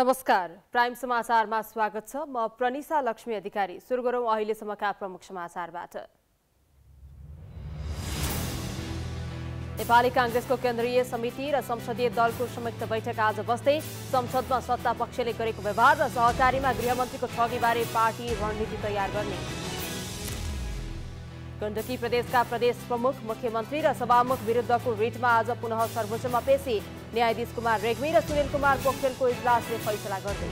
नमस्कार प्राइम समाचारमा स्वागत छ म प्रनिसा लक्ष्मी अधिकारी सुरु गरौँ अहिलेसम्मका प्रमुख समाचारबाट नेपाली काङ्ग्रेसको केन्द्रीय समिति र संसदीय दलको संयुक्त बैठक आज बस्दै संसदमा सत्ता पक्षले गरेको व्यवहार र सहकारीमा गृहमन्त्रीको ठगीबारे पार्टी रणनीति तयार गर्ने गण्डकी प्रदेशका प्रदेश प्रमुख मुख्यमन्त्री र सभामुख विरुद्धको रिटमा आज पुनः सर्वोच्चमा पेशी न्यायाधीश कुमार रेग्मी र सुनिल कुमार पोखरेलको इजलासले फैसला गर्दै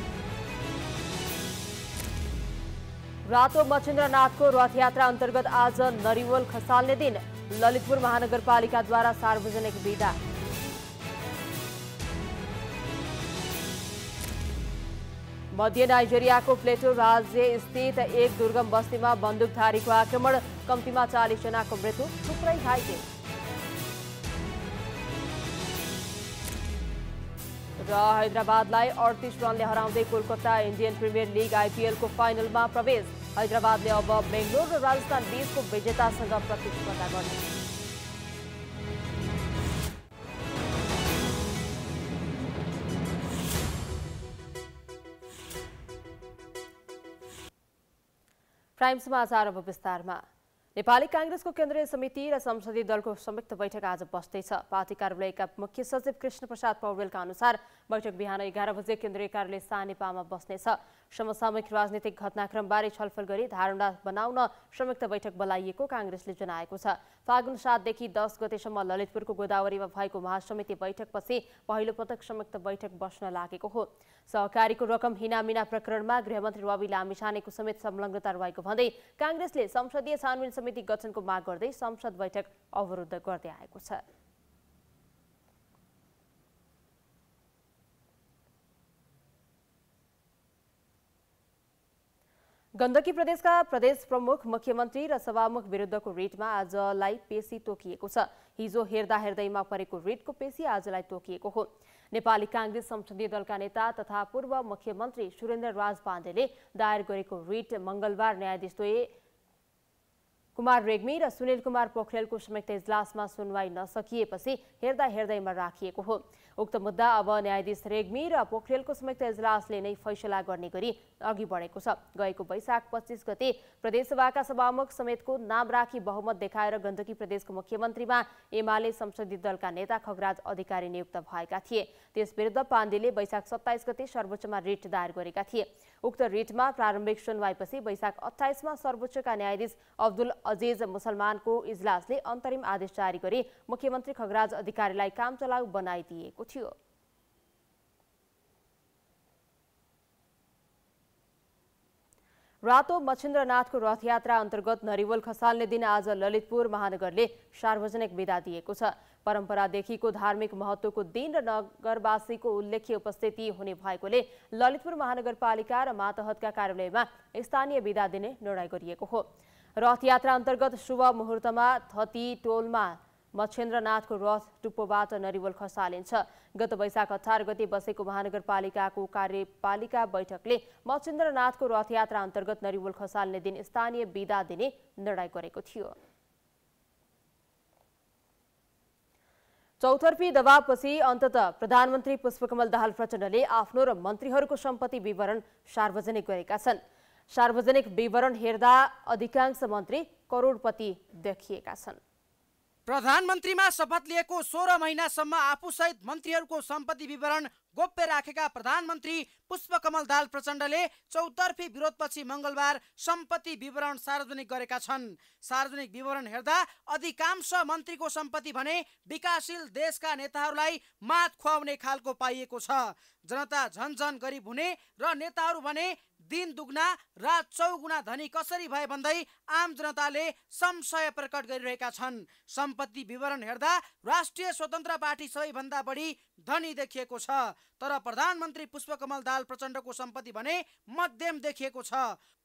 रातो मच्छेन्द्रनाथको रथयात्रा अन्तर्गत आज नरिवल खसाल्ने दिन ललितपुर महानगरपालिकाद्वारा सार्वजनिक विदा मध्य नाइजेरियाको प्लेटो राज्य स्थित एक दुर्गम बस्तीमा बन्दुकधारीको आक्रमण कम्तीमा चालिसजनाको मृत्यु थुप्रै घाइते र हैदराबादलाई अडतिस रनले हराउँदै कोलकाता इन्डियन प्रिमियर लिग आइपिएलको फाइनलमा प्रवेश हैदराबादले अब बेङ्गलोर र राजस्थान बीचको विजेतासँग प्रतिस्पर्धा गर्नेछ प्राइम समाचार अब विस्तारमा नेपाली काङ्ग्रेसको केन्द्रीय समिति र संसदीय दलको संयुक्त बैठक आज बस्दैछ पार्टी कार्यालयका मुख्य सचिव कृष्ण प्रसाद पौडेलका अनुसार बैठक बिहान एघार बजे केन्द्रीय कार्यालय सानेपामा बस्नेछ समसामयिक राजनीतिक घटनाक्रमबारे छलफल गरी धारणा बनाउन संयुक्त बैठक बोलाइएको काङ्ग्रेसले जनाएको छ फागुन सातदेखि दस गतेसम्म ललितपुरको गोदावरीमा भएको महासमिति बैठकपछि पहिलो पटक संयुक्त बैठक बस्न लागेको हो सहकारीको रकम हिनामिना प्रकरणमा गृहमन्त्री रवि लामिछानेको समेत संलग्नता रहेको भन्दै काङ्ग्रेसले संसदीय छानबिन समिति गठनको माग गर्दै संसद बैठक अवरुद्ध गर्दै आएको छ गण्डकी प्रदेशका प्रदेश प्रमुख मुख्यमन्त्री र सभामुख विरुद्धको रिटमा आजलाई पेशी तोकिएको छ हिजो हेर्दा हेर्दैमा परेको रिटको पेशी आजलाई तोकिएको हो नेपाली काङ्ग्रेस संसदीय दलका नेता तथा पूर्व मुख्यमन्त्री सुरेन्द्र राज पाण्डेले दायर गरेको रिट मंगलबार न्यायाधीशद्वय कुमार रेग्मी र सुनिल कुमार पोखरेलको संयुक्त इजलासमा सुनवाई नसकिएपछि हेर्दा हेर्दैमा राखिएको हो उक्त मुद्दा अब न्यायाधीश रेग्मी र पोखरेलको संयुक्त इजलासले नै फैसला गर्ने गरी अघि बढेको छ गएको वैशाख पच्चिस गते प्रदेशसभाका सभामुख समेतको नाम राखी बहुमत देखाएर गण्डकी प्रदेशको मुख्यमन्त्रीमा एमाले संसदीय दलका नेता खगराज अधिकारी नियुक्त भएका थिए त्यस विरुद्ध पाण्डेले वैशाख सत्ताइस गते सर्वोच्चमा रिट दायर गरेका थिए उक्त रिटमा प्रारम्भिक सुनवाईपछि वैशाख अठाइसमा सर्वोच्चका न्यायाधीश अब्दुल अजिज मुसलमानको इजलासले अन्तरिम आदेश जारी गरी मुख्यमन्त्री खगराज अधिकारीलाई कामचलाउ बनाइदिएको थियो रातो मच्छिन्द्रनाथको रथयात्रा अन्तर्गत नरिवल खसालले दिन आज ललितपुर महानगरले सार्वजनिक विदा दिएको छ परम्परादेखिको धार्मिक महत्त्वको दिन र नगरवासीको उल्लेख्य उपस्थिति हुने भएकोले ललितपुर महानगरपालिका र मातहतका कार्यालयमा स्थानीय विदा दिने निर्णय गरिएको हो रथयात्रा अन्तर्गत शुभ मुहुर्तमा थती टोलमा मच्छेन्द्रनाथको रथ टुप्पोबाट नरिवल खसालिन्छ गत वैशाख अठार गते बसेको महानगरपालिकाको कार्यपालिका बैठकले मच्छेन्द्रनाथको रथयात्रा अन्तर्गत नरिवल खसाल्ने दिन स्थानीय विदा दिने निर्णय गरेको थियो चौतर्फी दबावपछि अन्तत प्रधानमन्त्री पुष्पकमल दाहाल प्रचण्डले आफ्नो र मन्त्रीहरूको सम्पत्ति विवरण सार्वजनिक गरेका छन् सार्वजनिक विवरण हेर्दा अधिकांश मन्त्री करोडपति देखिएका छन् प्रधानमन्त्रीमा शपथ लिएको सोह्र महिनासम्म आफूसहित मन्त्रीहरूको सम्पत्ति विवरण गोप्य राखेका प्रधानमन्त्री पुष्पकमल दाल प्रचण्डले चौतर्फी विरोधपछि मङ्गलबार सम्पत्ति विवरण सार्वजनिक गरेका छन् सार्वजनिक विवरण हेर्दा अधिकांश मन्त्रीको सम्पत्ति भने विकासशील देशका नेताहरूलाई मात खुवाउने खालको पाइएको छ जनता झन्झन गरिब हुने र नेताहरू भने दिन दुग्ना रात चौगुना धनी कसरी भए भन्दै आम जनताले संशय प्रकट गरिरहेका छन् सम्पत्ति विवरण हेर्दा राष्ट्रिय स्वतन्त्र पार्टी सबैभन्दा बढी धनी देखिएको छ तर प्रधानमन्त्री पुष्पकमल दाल प्रचण्डको सम्पत्ति भने मध्यम देखिएको छ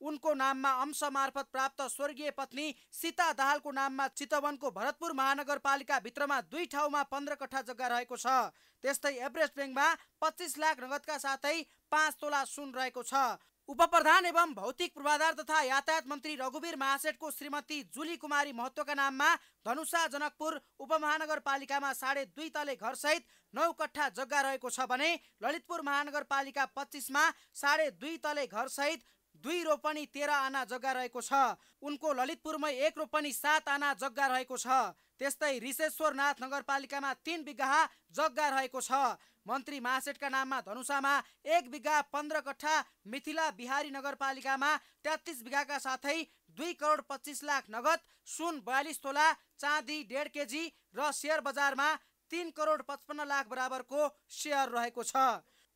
उनको नाममा अंश मार्फत प्राप्त स्वर्गीय पत्नी सीता दाहालको नाममा चितवनको भरतपुर महानगरपालिका भित्रमा दुई ठाउँमा पन्ध्र कठा जग्गा रहेको छ त्यस्तै एभरेस्ट ब्याङ्कमा पच्चिस लाख नगदका साथै पाँच तोला सुन रहेको छ उपप्रधान एवं भौतिक पूर्वाधार तथा यातायात मन्त्री रघुवीर महासेठको श्रीमती जुली कुमारी महत्त्वका नाममा धनुषा जनकपुर उपमहानगरपालिकामा साढे दुई तले घरसहित नौ कट्ठा जग्गा रहेको छ भने ललितपुर महानगरपालिका पच्चिसमा साढे दुई तले घरसहित दुई रोपनी तेह्र आना जग्गा रहेको छ उनको ललितपुरमै एक रोपनी सात आना जग्गा रहेको छ त्यस्तै रिसेश्वरनाथ नगरपालिकामा तिन बिघा जग्गा रहेको छ मन्त्री महासेठका नाममा धनुषामा एक बिघा पन्ध्र कट्ठा मिथिला बिहारी नगरपालिकामा तेत्तिस बिघाका साथै दुई करोड पच्चिस लाख नगद सुन बयालिस तोला चाँदी डेढ केजी र सेयर बजारमा तिन करोड पचपन्न लाख बराबरको सेयर रहेको छ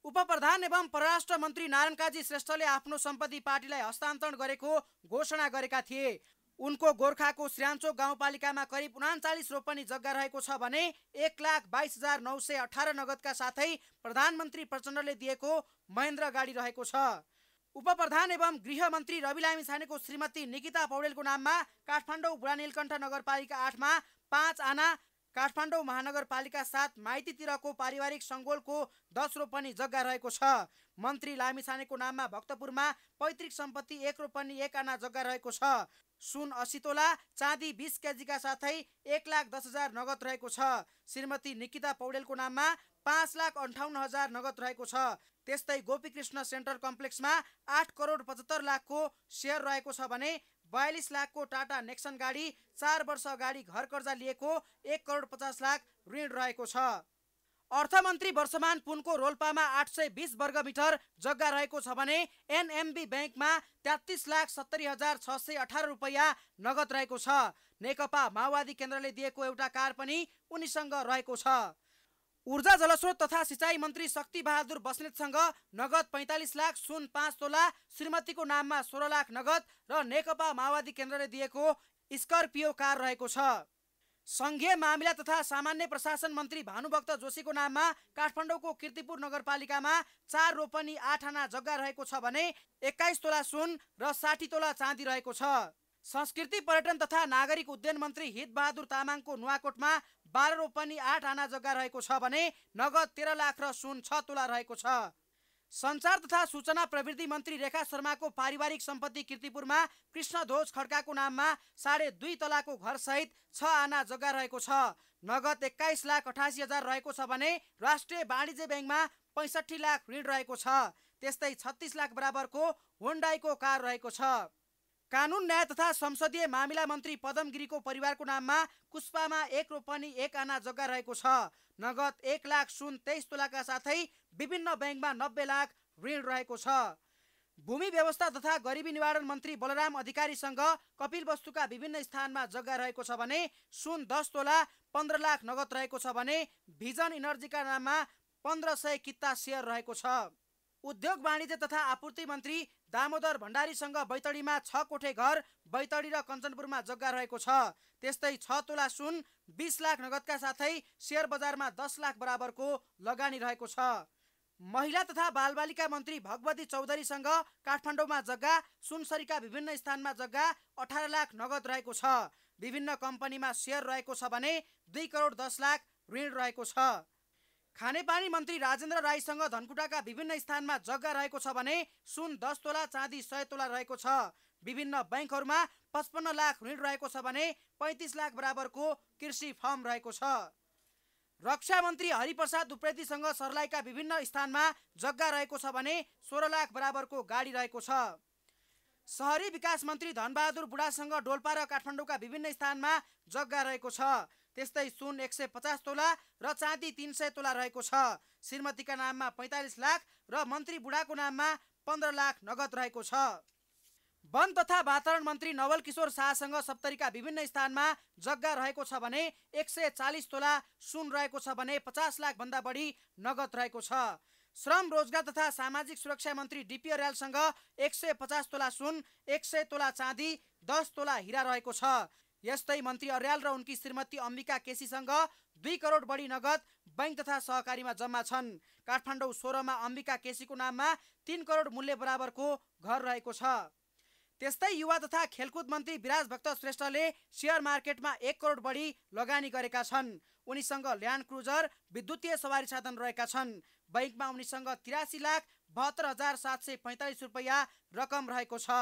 उपप्रधान एवं परराष्ट्र मन्त्री नारायण काजी श्रेष्ठले आफ्नो सम्पत्ति पार्टीलाई हस्तान्तरण गरेको घोषणा गरेका थिए उनको गोर्खाको श्रान्चो गाउँपालिकामा करिब उनाचालिस रोपनी जग्गा रहेको छ भने एक लाख बाइस हजार नौ सय अठार नगदका साथै प्रधानमन्त्री प्रचण्डले दिएको महेन्द्र गाडी रहेको छ उपप्रधान एवं गृहमन्त्री रवि लामी छानेको श्रीमती निकिता पौडेलको नाममा काठमाडौँ बुढा नीलकण्ठ नगरपालिका आठमा पाँच आना काठमाडौँ महानगरपालिका साथ माइतीतिरको पारिवारिक सङ्गोलको दस रोपनी जग्गा रहेको छ मन्त्री लामिछानेको नाममा भक्तपुरमा पैतृक सम्पत्ति एक रोपनी एक आना जग्गा रहेको छ सुन असी तोला चाँदी बिस केजीका साथै एक लाख दस हजार नगद रहेको छ श्रीमती निकिता पौडेलको नाममा पाँच लाख अन्ठाउन्न हजार नगद रहेको छ त्यस्तै गोपीकृष्ण सेन्ट्रल कम्प्लेक्समा आठ करोड पचहत्तर लाखको सेयर रहेको छ भने बयालिस लाखको टाटा नेक्सन गाडी चार वर्ष अगाडि घर कर्जा लिएको एक करोड पचास लाख ऋण रहेको छ अर्थमन्त्री वर्षमान पुनको रोल्पामा आठ सय बिस वर्ग मिटर जग्गा रहेको छ भने एनएमबी ब्याङ्कमा तेत्तिस लाख सत्तरी हजार छ सय अठार रुपियाँ नगद रहेको छ नेकपा माओवादी केन्द्रले दिएको एउटा कार पनि उनीसँग रहेको छ ऊर्जा जलस्रोत तथा सिँचाइ मन्त्री शक्तिबहादुर बस्नेतसँग नगद पैँतालिस लाख सुन पाँच तोला श्रीमतीको नाममा सोह्र लाख नगद र नेकपा माओवादी केन्द्रले दिएको स्कर्पियो कार रहेको छ सङ्घीय मामिला तथा सामान्य प्रशासन मन्त्री भानुभक्त जोशीको नाममा काठमाडौँको किर्तिपुर नगरपालिकामा चार रोपनी आठ आना जग्गा रहेको छ भने एक्काइस तोला सुन र साठी तोला चाँदी रहेको छ संस्कृति पर्यटन तथा नागरिक उद्यान मन्त्री हितबहादुर तामाङको नुवाकोटमा बाह्र रोपनी आठ आना जग्गा रहेको छ भने नगद तेह्र लाख र सुन छ तोला रहेको छ संचार तथा सूचना प्रविधि मन्त्री रेखा शर्माको पारिवारिक सम्पत्ति किर्तिपुरमा कृष्णध्वज खड्काको नाममा साढे दुई तलाको घरसहित छ आना जग्गा रहेको छ नगद एक्काइस लाख अठासी हजार रहेको छ भने राष्ट्रिय वाणिज्य ब्याङ्कमा पैँसठी लाख ऋण रहेको छ त्यस्तै छत्तिस लाख बराबरको होन्डाईको कार रहेको छ कानुन न्याय तथा संसदीय मामिला मन्त्री पदम गिरीको परिवारको नाममा कुस्पामा एक रोपनी एक आना जग्गा रहेको छ नगद एक लाख सुन तेइस तोलाका साथै विभिन्न ब्याङ्कमा नब्बे लाख ऋण रहेको छ भूमि व्यवस्था तथा गरिबी निवारण मन्त्री बलराम अधिकारीसँग कपिल वस्तुका विभिन्न स्थानमा जग्गा रहेको छ भने सुन दस तोला पन्ध्र लाख नगद रहेको छ भने भिजन इनर्जीका नाममा पन्ध्र सय किता सेयर रहेको छ उद्योग वाणिज्य तथा आपूर्ति मन्त्री दामोदर भण्डारीसँग बैतडीमा छ कोठे घर बैतडी र कञ्चनपुरमा जग्गा रहेको छ त्यस्तै छ तोला सुन बिस लाख नगदका साथै सेयर बजारमा दस लाख बराबरको लगानी रहेको छ महिला तथा बालबालिका मन्त्री भगवती चौधरीसँग काठमाडौँमा जग्गा सुनसरीका विभिन्न स्थानमा जग्गा अठार लाख नगद रहेको छ विभिन्न कम्पनीमा सेयर रहेको छ भने दुई करोड दस लाख ऋण रहेको छ खानेपानी मन्त्री राजेन्द्र राईसँग धनकुटाका विभिन्न स्थानमा जग्गा रहेको छ भने सुन दस तोला चाँदी सय तोला रहेको छ विभिन्न ब्याङ्कहरूमा पचपन्न लाख ऋण रहेको छ भने पैँतिस लाख बराबरको कृषि फर्म रहेको छ रक्षा मन्त्री हरिप्रसाद उप्रेतीसँग सर्लाहीका विभिन्न स्थानमा जग्गा रहेको छ भने सोह्र लाख बराबरको गाडी रहेको छ सहरी विकास मन्त्री धनबहादुर बुढासँग डोल्पा र काठमाडौँका विभिन्न स्थानमा जग्गा रहेको छ त्यस्तै सुन एक सय पचास तोला र चाँदी तिन सय तोला रहेको छ श्रीमतीका नाममा पैँतालिस लाख र मन्त्री बुढाको नाममा पन्ध्र लाख नगद रहेको छ वन तथा वातावरण मन्त्री नवल किशोर शाहसँग सप्तरीका विभिन्न स्थानमा जग्गा रहेको छ भने एक सय चालिस तोला सुन रहेको छ भने पचास लाखभन्दा बढी नगद रहेको छ श्रम रोजगार तथा सामाजिक सुरक्षा मन्त्री डिपी अर्यालसँग एक सय पचास तोला सुन एक सय तोला चाँदी दस तोला हिरा रहेको छ यस्तै मन्त्री अर्याल र उनकी श्रीमती अम्बिका केसीसँग दुई करोड बढी नगद बैङ्क तथा सहकारीमा जम्मा छन् काठमाडौँ सोह्रमा अम्बिका केसीको नाममा तिन करोड मूल्य बराबरको घर रहेको छ त्यस्तै युवा तथा खेलकुद मन्त्री विराज भक्त श्रेष्ठले सेयर मार्केटमा एक करोड बढी लगानी गरेका छन् उनीसँग ल्यान्ड क्रुजर विद्युतीय सवारी साधन रहेका छन् बैङ्कमा उनीसँग तिरासी लाख बहत्तर हजार सात सय पैँतालिस रुपियाँ रकम रहेको छ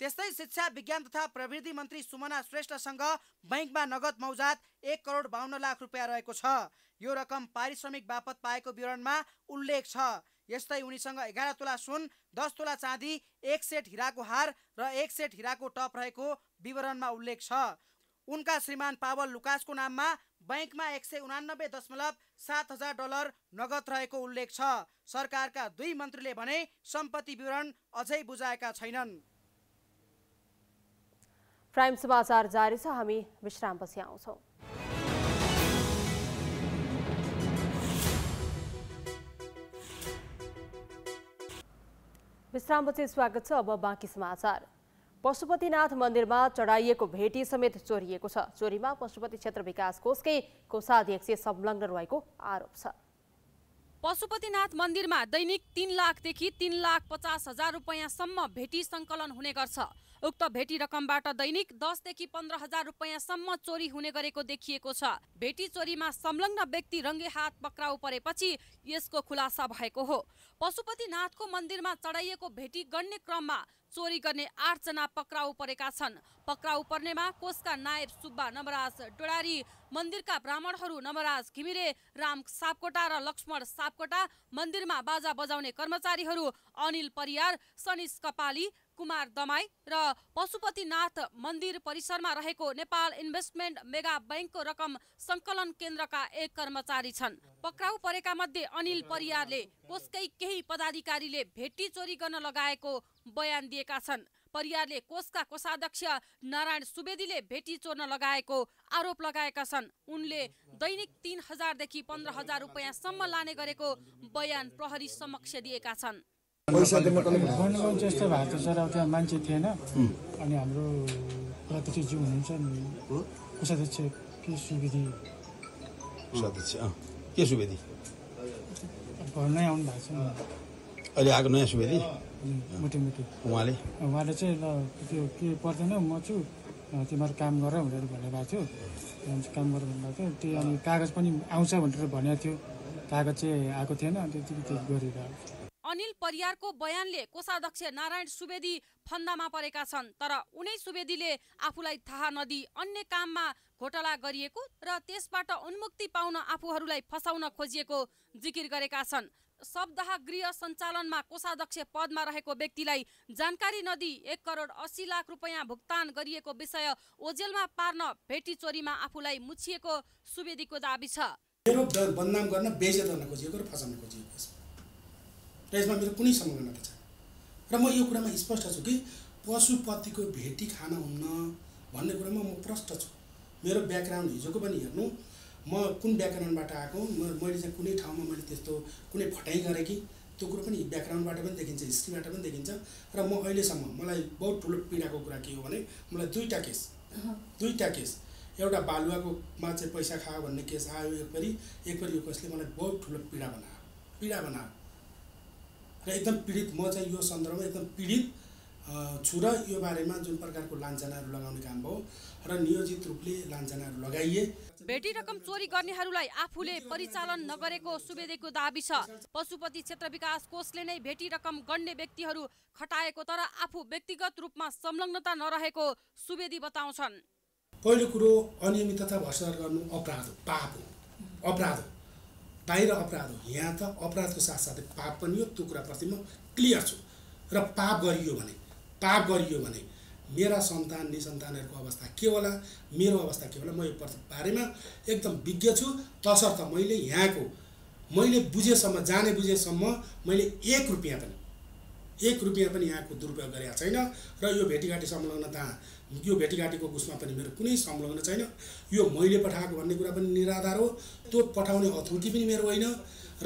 त्यस्तै शिक्षा विज्ञान तथा प्रविधि मन्त्री सुमना श्रेष्ठसँग बैङ्कमा नगद मौजात एक करोड बाहन्न लाख रुपियाँ रहेको छ यो रकम पारिश्रमिक बापत पाएको विवरणमा उल्लेख छ यस्तै उनीसँग एघार तोला सुन दस तोला चाँदी एक सेट हिराको हार र एक सेट हिराको टप रहेको विवरणमा उल्लेख छ उनका श्रीमान पावल लुकासको नाममा बैङ्कमा एक सय उनानब्बे दशमलव सात हजार डलर नगद रहेको उल्लेख छ सरकारका दुई मन्त्रीले भने सम्पत्ति विवरण अझै बुझाएका छैनन् प्राइम समाचार जारी छ हामी विश्रामपछि आउँछौँ विश्रामपछि स्वागत छ अब बाँकी समाचार पशुपतिनाथ मन्दिरमा चढाइएको भेटी समेत चोरिएको छ चोरीमा पशुपति क्षेत्र विकास कोषकै कोषाध्यक्ष संलग्न रहेको आरोप छ पशुपतिनाथ मन्दिरमा दैनिक तिन लाखदेखि तिन लाख पचास हजार रुपियाँसम्म भेटी सङ्कलन हुने गर्छ उक्त भेटी रकमबाट दैनिक दसदेखि पन्ध्र हजार रुपियाँसम्म चोरी हुने गरेको देखिएको छ भेटी चोरीमा संलग्न व्यक्ति रङ्गे हात पक्राउ परेपछि यसको खुलासा भएको हो पशुपतिनाथको मन्दिरमा चढाइएको भेटी गण्ने क्रममा चोरी गर्ने आठजना पक्राउ परेका छन् पक्राउ पर्नेमा कोषका नायब सुब्बा नवराज डोडारी मन्दिरका ब्राह्मणहरू नवराज घिमिरे राम सापकोटा र लक्ष्मण सापकोटा मन्दिरमा बाजा बजाउने कर्मचारीहरू अनिल परियार सनिस कपाली कुमार दमाई र पशुपतिनाथ मन्दिर परिसरमा रहेको नेपाल इन्भेस्टमेन्ट मेगा ब्याङ्कको रकम सङ्कलन केन्द्रका एक कर्मचारी छन् पक्राउ परेका मध्ये अनिल परियारले कोषकै केही पदाधिकारीले भेटी चोरी गर्न लगाएको बयान दिएका छन् परियारले कोषका कोषाध्यक्ष नारायण सुवेदीले भेटी चोर्न लगाएको आरोप लगाएका छन् उनले दैनिक तिन हजारदेखि पन्ध्र हजार रुपियाँसम्म लाने गरेको बयान प्रहरी समक्ष दिएका छन् गभर्मेन्टको यस्तो भएको छ र त्यहाँ मान्छे थिएन अनि हाम्रो उपाध्यक्षज्यू हुनुहुन्छ नि कोषाध्यक्ष के सुवेदी कोषाध्यक्ष के सुवेदी घर नयाँ आउनु भएको छ अहिले आएको नयाँ सुवेदी मुटु मुटु उहाँले उहाँले चाहिँ ल त्यो के पर्दैन म छु तिमीहरू काम गर भनेर भन्नुभएको थियो काम गर भन्नुभएको थियो त्यही अनि कागज पनि आउँछ भनेर भनेको थियो कागज चाहिँ आएको थिएन त्यति त्यो गरेर अनिल परियारको बयानले कोषाध्यक्ष नारायण सुवेदी फन्दामा परेका छन् तर उनै सुवेदीले आफूलाई थाहा नदी अन्य काममा घोटाला गरिएको र त्यसबाट उन्मुक्ति पाउन आफूहरूलाई फसाउन खोजिएको जिकिर गरेका छन् सप्ताह गृह सञ्चालनमा कोषाध्यक्ष पदमा रहेको व्यक्तिलाई जानकारी नदी एक करोड अस्सी लाख रुपियाँ भुक्तान गरिएको विषय ओजेलमा पार्न भेटी चोरीमा आफूलाई मुछिएको सुवेदीको दावी छ र यसमा मेरो कुनै संलग्नता छैन र म यो कुरामा स्पष्ट छु कि पशुपतिको भेटी खान हुन्न भन्ने कुरामा म प्रष्ट छु मेरो ब्याकग्राउन्ड हिजोको पनि हेर्नु म कुन ब्याकग्राउन्डबाट आएको मैले चाहिँ कुनै ठाउँमा मैले त्यस्तो कुनै फटाइ गरेँ कि त्यो कुरो पनि ब्याकग्राउन्डबाट पनि देखिन्छ हिस्ट्रीबाट पनि देखिन्छ र म अहिलेसम्म मलाई बहुत ठुलो पीडाको कुरा के हो भने मलाई दुईवटा केस दुईवटा केस एउटा बालुवाकोमा चाहिँ पैसा खायो भन्ने केस आयो एकपरि एकपरि यो केसले मलाई बहुत ठुलो पीडा बनायो पीडा बनायो र एकदम पीडित म चाहिँ यो सन्दर्भमा एकदम पीडित छु र यो बारेमा जुन प्रकारको लान्छनाहरू लगाउने काम भयो र नियोजित रूपले लान्छनाहरू लगाइए भेटी रकम चोरी गर्नेहरूलाई आफूले परिचालन नगरेको सुवेदेको दावी छ पशुपति क्षेत्र विकास कोषले नै भेटी रकम गण्ने व्यक्तिहरू खटाएको तर आफू व्यक्तिगत रूपमा संलग्नता नरहेको सुवेदी बताउँछन् पहिलो कुरो अनियमितता भ्रष्टाचार गर्नु अपराध हो पाप हो अपराध हो बाहिर अपराध हो यहाँ त अपराधको साथसाथै पाप पनि हो त्यो कुराप्रति म क्लियर छु र पाप गरियो भने पाप गरियो भने मेरा सन्तान निसन्तानहरूको अवस्था के होला मेरो अवस्था के होला म यो बारेमा एकदम विज्ञ छु तसर्थ मैले यहाँको मैले बुझेसम्म जाने बुझेसम्म मैले एक रुपियाँ पनि एक रुपियाँ पनि यहाँको दुरुपयोग गरेका छैन र यो भेटीघाटी संलग्नता यो भेटीघाटीको उसमा पनि मेरो कुनै संलग्न छैन यो मैले पठाएको भन्ने कुरा पनि निराधार हो त्यो पठाउने अथोरिटी पनि मेरो होइन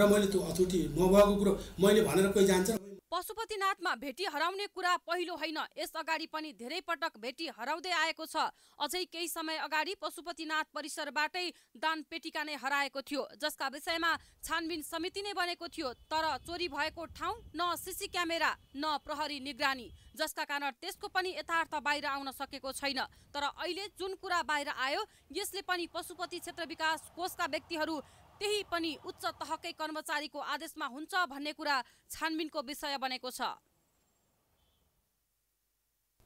र मैले त्यो अथोरिटी नभएको कुरो मैले भनेर कोही जान्छ पशुपतिनाथमा भेटी हराउने कुरा पहिलो होइन यस अगाडि पनि धेरै पटक भेटी हराउँदै आएको छ अझै केही समय अगाडि पशुपतिनाथ परिसरबाटै दान पेटिका नै हराएको थियो जसका विषयमा छानबिन समिति नै बनेको थियो तर चोरी भएको ठाउँ न सिसी क्यामेरा न प्रहरी निगरानी जसका कारण त्यसको पनि यथार्थ बाहिर आउन सकेको छैन तर अहिले जुन कुरा बाहिर आयो यसले पनि पशुपति क्षेत्र विकास कोषका व्यक्तिहरू त्यही पनि उच्च तहकै कर्मचारीको आदेशमा हुन्छ भन्ने कुरा छानबिनको विषय बनेको छ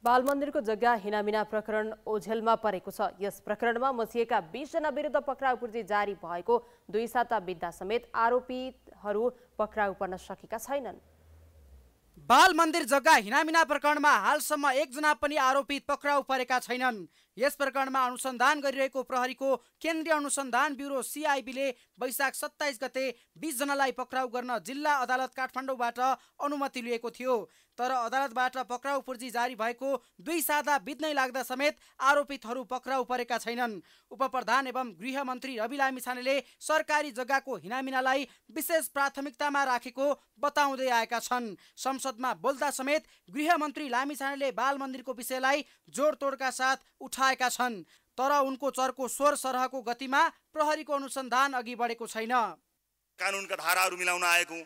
बाल मन्दिरको जग्गा हिनामिना प्रकरण ओझेलमा परेको छ यस प्रकरणमा मसिएका बिसजना विरुद्ध पक्राउ जारी भएको दुई साता बित्दा समेत आरोपीहरू पक्राउ पर्न सकेका छैनन् बाल मन्दिर जग्गा हिनामिना प्रकरणमा हालसम्म एकजना पनि आरोपित पक्राउ परेका छैनन् यस प्रकरणमा अनुसन्धान गरिरहेको प्रहरीको केन्द्रीय अनुसन्धान ब्युरो सिआइबीले वैशाख सत्ताइस गते बिसजनालाई पक्राउ गर्न जिल्ला अदालत काठमाडौँबाट अनुमति लिएको थियो तर अदालतबाट पक्राउ पूर्जी जारी भएको दुई सादा बित्नै लाग्दा समेत आरोपितहरू पक्राउ परेका छैनन् उपप्रधान एवं गृहमन्त्री रवि लामिछानेले सरकारी जग्गाको हिनामिनालाई विशेष प्राथमिकतामा राखेको बताउँदै आएका छन् संसदमा बोल्दा समेत गृहमन्त्री लामिछानेले बाल मन्दिरको विषयलाई जोडतोडका साथ उठाएका छन् तर उनको चर्को स्वर सरहको गतिमा प्रहरीको अनुसन्धान अघि बढेको छैन कानुनका धाराहरू मिलाउन आएको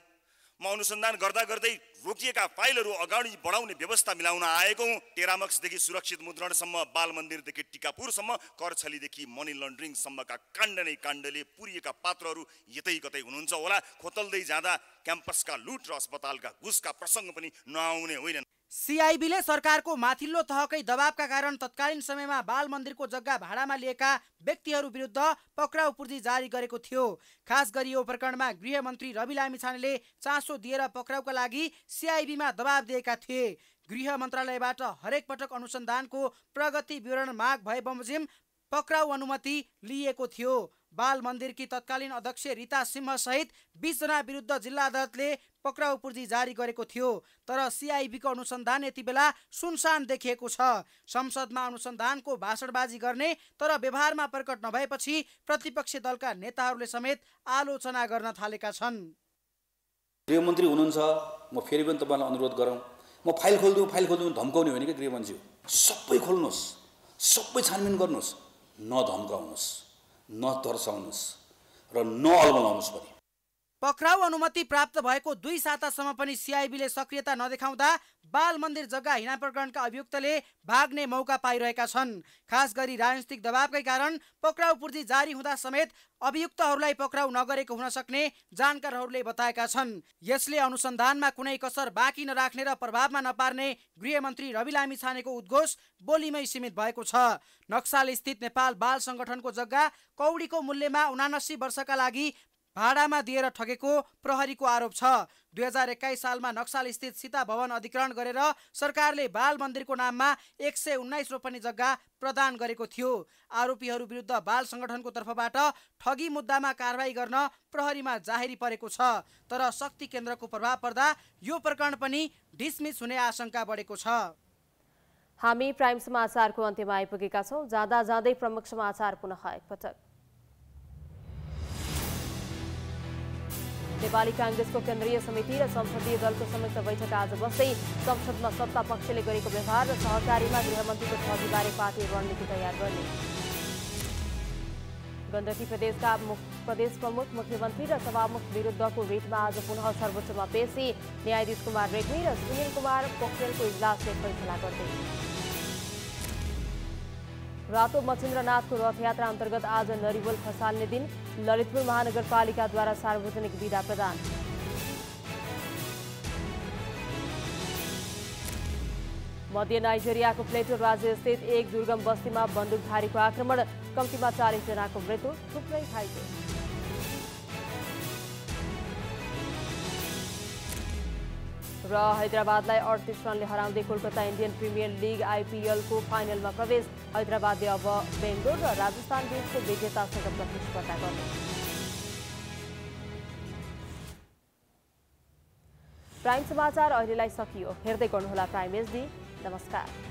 म अनुसन्धान गर्दा गर्दै रोकिएका फाइलहरू अगाडि बढाउने व्यवस्था मिलाउन आएकौँ टेरामक्सदेखि सुरक्षित मुद्रणसम्म बाल मन्दिरदेखि टिकापुरसम्म करछलीदेखि मनी लन्ड्रिङसम्मका काण्ड नै काण्डले पुरिएका पात्रहरू यतै कतै हुनुहुन्छ होला खोतल्दै जाँदा क्याम्पसका लुट र अस्पतालका घुसका प्रसङ्ग पनि नआउने होइनन् सिआइबीले सरकारको माथिल्लो तहकै दबावका कारण तत्कालीन समयमा बाल मन्दिरको जग्गा भाडामा लिएका व्यक्तिहरू विरुद्ध पक्राउ पूर्जी जारी गरेको थियो खास गरी यो प्रकरणमा गृहमन्त्री रवि लामिछानेले चासो दिएर पक्राउका लागि सिआइबीमा दबाब दिएका थिए गृह मन्त्रालयबाट हरेक पटक अनुसन्धानको प्रगति विवरण माग भए बमोजिम पक्राउ अनुमति लिएको थियो बाल मन्दिरकी तत्कालीन अध्यक्ष रिता सिंहसहित बिसजना विरुद्ध जिल्ला अदालतले पक्राउ पूर्जी जारी गरेको थियो तर सिआइबीको अनुसन्धान यति बेला सुनसान देखिएको छ संसदमा अनुसन्धानको भाषणबाजी गर्ने तर व्यवहारमा प्रकट नभएपछि प्रतिपक्षी दलका नेताहरूले समेत आलोचना गर्न थालेका छन् गृहमन्त्री हुनुहुन्छ म फेरि पनि तपाईँलाई अनुरोध गरौँ म फाइल खोलिदिउँ फाइल खोलिदिउँ धम्काउने होइन कि गृहमन्त्री सबै खोल्नुहोस् सबै छानबिन गर्नुहोस् नधम्काउनुहोस् नतर्साउनुहोस् र नअल्मलाउनुहोस् पनि पक्राउ अनुमति प्राप्त भएको दुई सातासम्म पनि सिआइबीले सक्रियता नदेखाउँदा बाल मन्दिर जग्गा हिना प्रकरणका अभियुक्तले भाग्ने मौका पाइरहेका छन् खास गरी राजनीतिक दबावकै कारण पक्राउ पूर्जी जारी हुँदा समेत अभियुक्तहरूलाई पक्राउ नगरेको हुन सक्ने जानकारहरूले बताएका छन् यसले अनुसन्धानमा कुनै कसर बाँकी नराख्ने र प्रभावमा नपार्ने गृहमन्त्री रवि लामी छानेको उद्घोष बोलीमै सीमित भएको छ नक्साल स्थित नेपाल बाल सङ्गठनको जग्गा कौडीको मूल्यमा उनासी वर्षका लागि भाडामा दिएर ठगेको प्रहरीको आरोप छ दुई हजार एक्काइस सालमा नक्साल स्थित सीता भवन अधिग्रहण गरेर सरकारले बाल मन्दिरको नाममा एक सय उन्नाइस रोपनी जग्गा प्रदान गरेको थियो आरोपीहरू विरुद्ध बाल सङ्गठनको तर्फबाट ठगी मुद्दामा कारवाही गर्न प्रहरीमा जाहेरी परेको छ तर शक्ति केन्द्रको प्रभाव पर्दा यो प्रकरण पनि डिसमिस हुने आशंका बढेको छ हामी प्राइम समाचारको अन्त्यमा आइपुगेका छौँ जाँदा जाँदै प्रमुख समाचार पुनः एकपटक नेपाली काङ्ग्रेसको केन्द्रीय समिति र संसदीय दलको संयुक्त बैठक आज बस्दै संसदमा सत्ता पक्षले गरेको व्यवहार र सहकारीमा गृहमन्त्रीको छविबारे पार्टी रणनीति तयार गर्ने गण्डकी प्रदेशका प्रदेश प्रमुख मुख्यमन्त्री र सभामुख विरुद्धको भेटमा आज पुनः सर्वोच्चमा पेशी न्यायाधीश कुमार रेग्मी र सुनिल कुमार पोखरेलको इजलासले फैसला गर्दै रातो मचिन्द्रनाथको रथयात्रा अन्तर्गत आज नरिवल खसाल्ने दिन ललितपुर महानगरपालिकाद्वारा सार्वजनिक विदा प्रदान मध्य नाइजेरियाको प्लेटो राज्यस्थित एक दुर्गम बस्तीमा बन्दुकधारीको आक्रमण कम्तीमा चालिसजनाको मृत्यु थुप्रै घाइते र हैदराबादलाई अडतिस रनले हराउँदै कोलकाता इन्डियन प्रिमियर लिग आइपिएलको फाइनलमा प्रवेश हैदराबादले अब बेङ्गलोर र राजस्थान बीचको विजेतासँग प्रतिस्पर्धा गर्नु प्राइम समाचार अहिलेलाई सकियो हेर्दै गर्नुहोला प्राइम एसडी नमस्कार